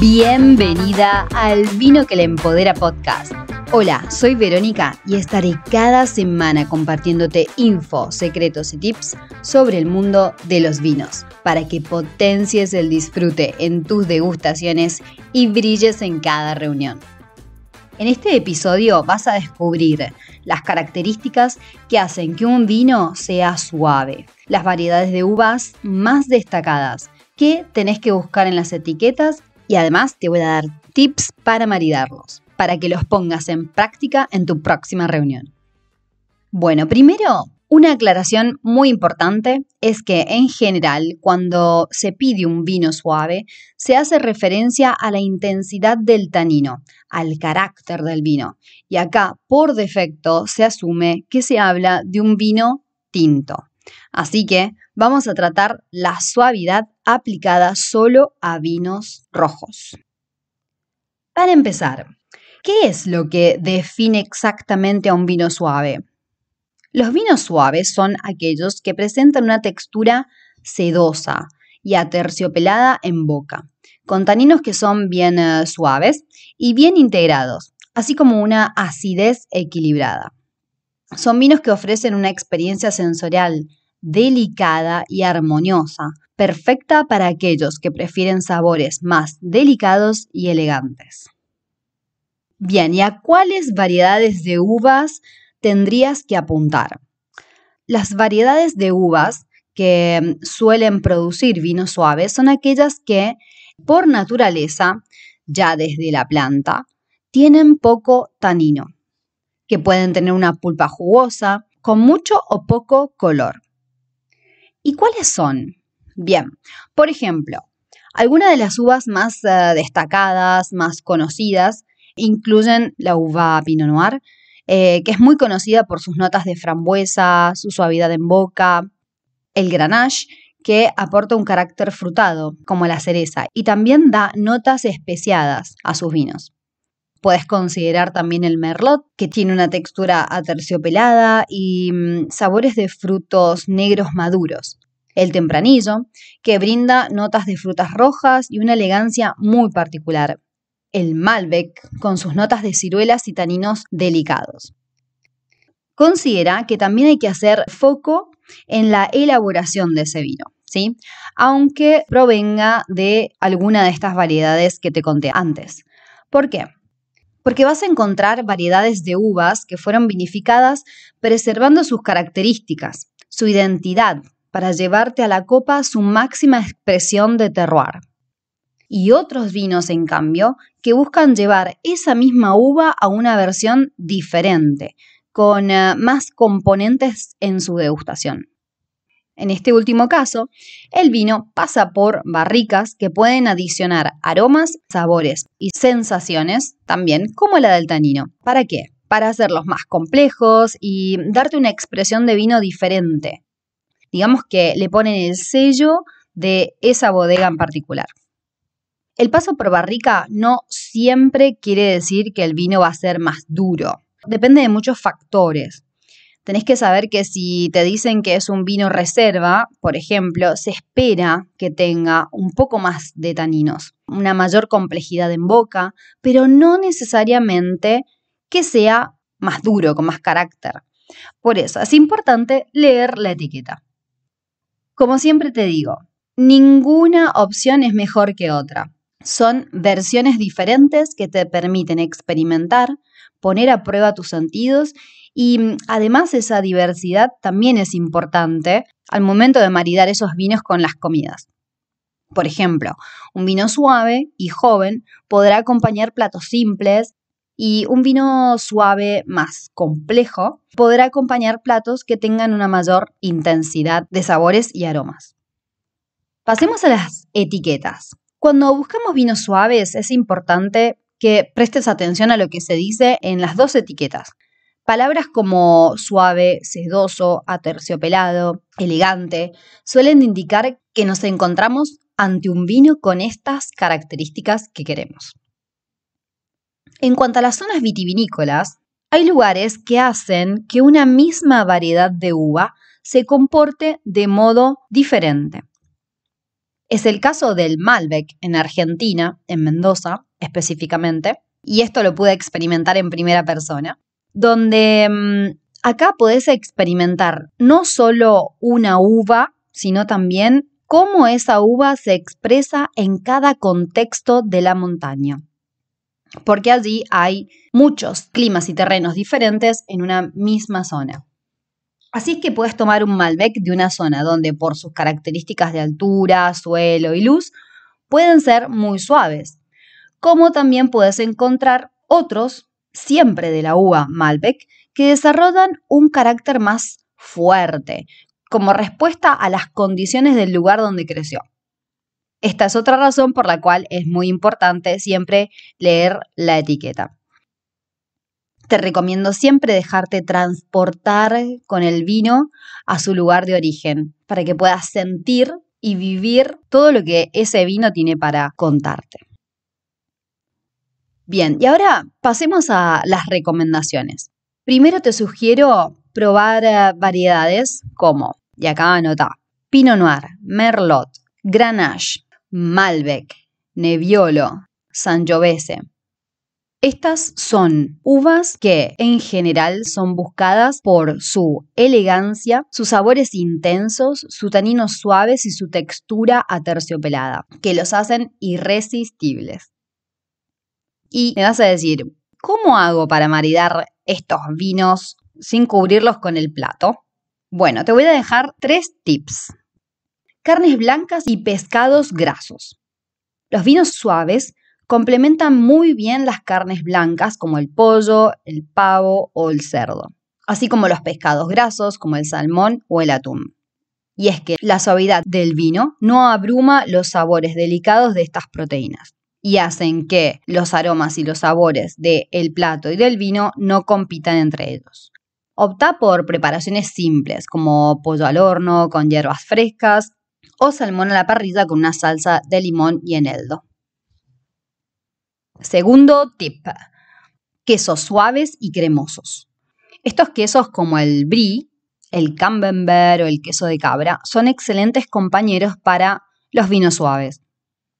Bienvenida al Vino que le Empodera podcast. Hola, soy Verónica y estaré cada semana compartiéndote info, secretos y tips sobre el mundo de los vinos para que potencies el disfrute en tus degustaciones y brilles en cada reunión. En este episodio vas a descubrir las características que hacen que un vino sea suave, las variedades de uvas más destacadas que tenés que buscar en las etiquetas y además te voy a dar tips para maridarlos, para que los pongas en práctica en tu próxima reunión. Bueno, primero, una aclaración muy importante es que en general cuando se pide un vino suave, se hace referencia a la intensidad del tanino, al carácter del vino. Y acá, por defecto, se asume que se habla de un vino tinto. Así que vamos a tratar la suavidad aplicada solo a vinos rojos. Para empezar, ¿qué es lo que define exactamente a un vino suave? Los vinos suaves son aquellos que presentan una textura sedosa y aterciopelada en boca, con taninos que son bien eh, suaves y bien integrados, así como una acidez equilibrada. Son vinos que ofrecen una experiencia sensorial delicada y armoniosa, perfecta para aquellos que prefieren sabores más delicados y elegantes. Bien, ¿y a cuáles variedades de uvas tendrías que apuntar? Las variedades de uvas que mm, suelen producir vinos suaves son aquellas que, por naturaleza, ya desde la planta, tienen poco tanino, que pueden tener una pulpa jugosa, con mucho o poco color. ¿Y cuáles son? Bien, por ejemplo, algunas de las uvas más eh, destacadas, más conocidas, incluyen la uva Pinot Noir, eh, que es muy conocida por sus notas de frambuesa, su suavidad en boca, el Grenache, que aporta un carácter frutado, como la cereza, y también da notas especiadas a sus vinos. Puedes considerar también el merlot, que tiene una textura aterciopelada y mm, sabores de frutos negros maduros el tempranillo, que brinda notas de frutas rojas y una elegancia muy particular. El Malbec, con sus notas de ciruelas y taninos delicados. Considera que también hay que hacer foco en la elaboración de ese vino, ¿sí? aunque provenga de alguna de estas variedades que te conté antes. ¿Por qué? porque vas a encontrar variedades de uvas que fueron vinificadas preservando sus características, su identidad, para llevarte a la copa su máxima expresión de terroir. Y otros vinos, en cambio, que buscan llevar esa misma uva a una versión diferente, con eh, más componentes en su degustación. En este último caso, el vino pasa por barricas que pueden adicionar aromas, sabores y sensaciones, también como la del tanino. ¿Para qué? Para hacerlos más complejos y darte una expresión de vino diferente, digamos que le ponen el sello de esa bodega en particular. El paso por barrica no siempre quiere decir que el vino va a ser más duro. Depende de muchos factores. Tenés que saber que si te dicen que es un vino reserva, por ejemplo, se espera que tenga un poco más de taninos, una mayor complejidad en boca, pero no necesariamente que sea más duro, con más carácter. Por eso es importante leer la etiqueta. Como siempre te digo, ninguna opción es mejor que otra. Son versiones diferentes que te permiten experimentar, poner a prueba tus sentidos y mm, además esa diversidad también es importante al momento de maridar esos vinos con las comidas. Por ejemplo, un vino suave y joven podrá acompañar platos simples y un vino suave más complejo podrá acompañar platos que tengan una mayor intensidad de sabores y aromas. Pasemos a las etiquetas. Cuando buscamos vinos suaves es importante que prestes atención a lo que se dice en las dos etiquetas. Palabras como suave, sedoso, aterciopelado, elegante suelen indicar que nos encontramos ante un vino con estas características que queremos. En cuanto a las zonas vitivinícolas, hay lugares que hacen que una misma variedad de uva se comporte de modo diferente. Es el caso del Malbec en Argentina, en Mendoza específicamente, y esto lo pude experimentar en primera persona, donde mm, acá podés experimentar no solo una uva, sino también cómo esa uva se expresa en cada contexto de la montaña porque allí hay muchos climas y terrenos diferentes en una misma zona. Así es que puedes tomar un Malbec de una zona donde por sus características de altura, suelo y luz pueden ser muy suaves, como también puedes encontrar otros, siempre de la uva Malbec, que desarrollan un carácter más fuerte, como respuesta a las condiciones del lugar donde creció. Esta es otra razón por la cual es muy importante siempre leer la etiqueta. Te recomiendo siempre dejarte transportar con el vino a su lugar de origen para que puedas sentir y vivir todo lo que ese vino tiene para contarte. Bien, y ahora pasemos a las recomendaciones. Primero te sugiero probar eh, variedades como, y acá anota, Pinot Noir, Merlot, Grenache, Malbec, Nebbiolo, Sangiovese. Estas son uvas que en general son buscadas por su elegancia, sus sabores intensos, sus taninos suaves y su textura aterciopelada, que los hacen irresistibles. Y me vas a decir, ¿cómo hago para maridar estos vinos sin cubrirlos con el plato? Bueno, te voy a dejar tres tips carnes blancas y pescados grasos. Los vinos suaves complementan muy bien las carnes blancas como el pollo, el pavo o el cerdo, así como los pescados grasos como el salmón o el atún. Y es que la suavidad del vino no abruma los sabores delicados de estas proteínas y hacen que los aromas y los sabores del plato y del vino no compitan entre ellos. Opta por preparaciones simples como pollo al horno con hierbas frescas o salmón a la parrilla con una salsa de limón y eneldo. Segundo tip, quesos suaves y cremosos. Estos quesos como el brie, el camembert o el queso de cabra son excelentes compañeros para los vinos suaves.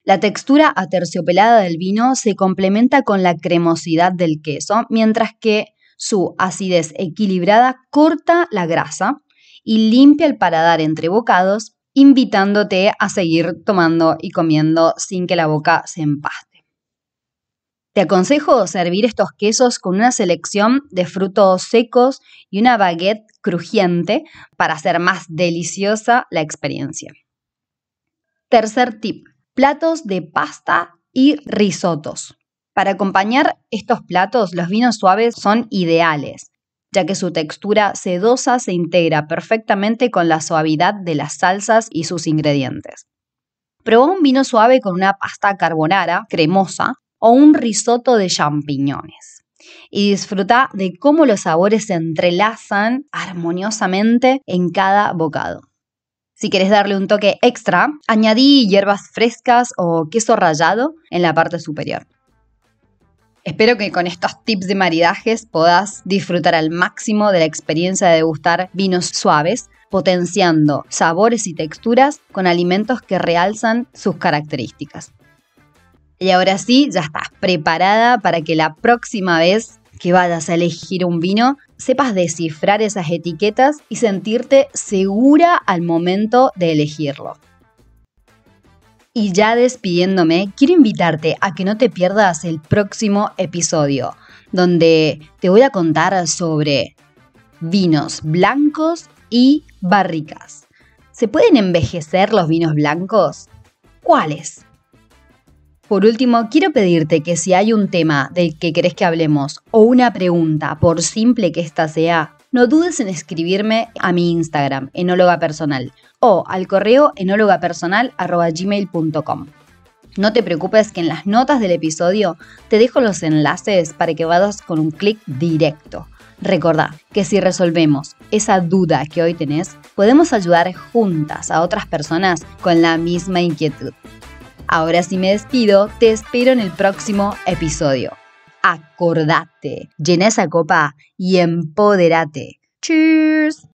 La textura aterciopelada del vino se complementa con la cremosidad del queso, mientras que su acidez equilibrada corta la grasa y limpia el paladar entre bocados invitándote a seguir tomando y comiendo sin que la boca se empaste. Te aconsejo servir estos quesos con una selección de frutos secos y una baguette crujiente para hacer más deliciosa la experiencia. Tercer tip, platos de pasta y risotos. Para acompañar estos platos, los vinos suaves son ideales ya que su textura sedosa se integra perfectamente con la suavidad de las salsas y sus ingredientes. Probó un vino suave con una pasta carbonara cremosa o un risotto de champiñones y disfruta de cómo los sabores se entrelazan armoniosamente en cada bocado. Si quieres darle un toque extra, añadí hierbas frescas o queso rallado en la parte superior. Espero que con estos tips de maridajes podás disfrutar al máximo de la experiencia de degustar vinos suaves, potenciando sabores y texturas con alimentos que realzan sus características. Y ahora sí, ya estás preparada para que la próxima vez que vayas a elegir un vino, sepas descifrar esas etiquetas y sentirte segura al momento de elegirlo. Y ya despidiéndome, quiero invitarte a que no te pierdas el próximo episodio, donde te voy a contar sobre vinos blancos y barricas. ¿Se pueden envejecer los vinos blancos? ¿Cuáles? Por último, quiero pedirte que si hay un tema del que querés que hablemos o una pregunta, por simple que ésta sea, no dudes en escribirme a mi Instagram, enóloga personal, o al correo enólogapersonal.gmail.com. No te preocupes que en las notas del episodio te dejo los enlaces para que vayas con un clic directo. Recordá que si resolvemos esa duda que hoy tenés, podemos ayudar juntas a otras personas con la misma inquietud. Ahora sí me despido, te espero en el próximo episodio acordate, llena esa copa y empodérate. Cheers.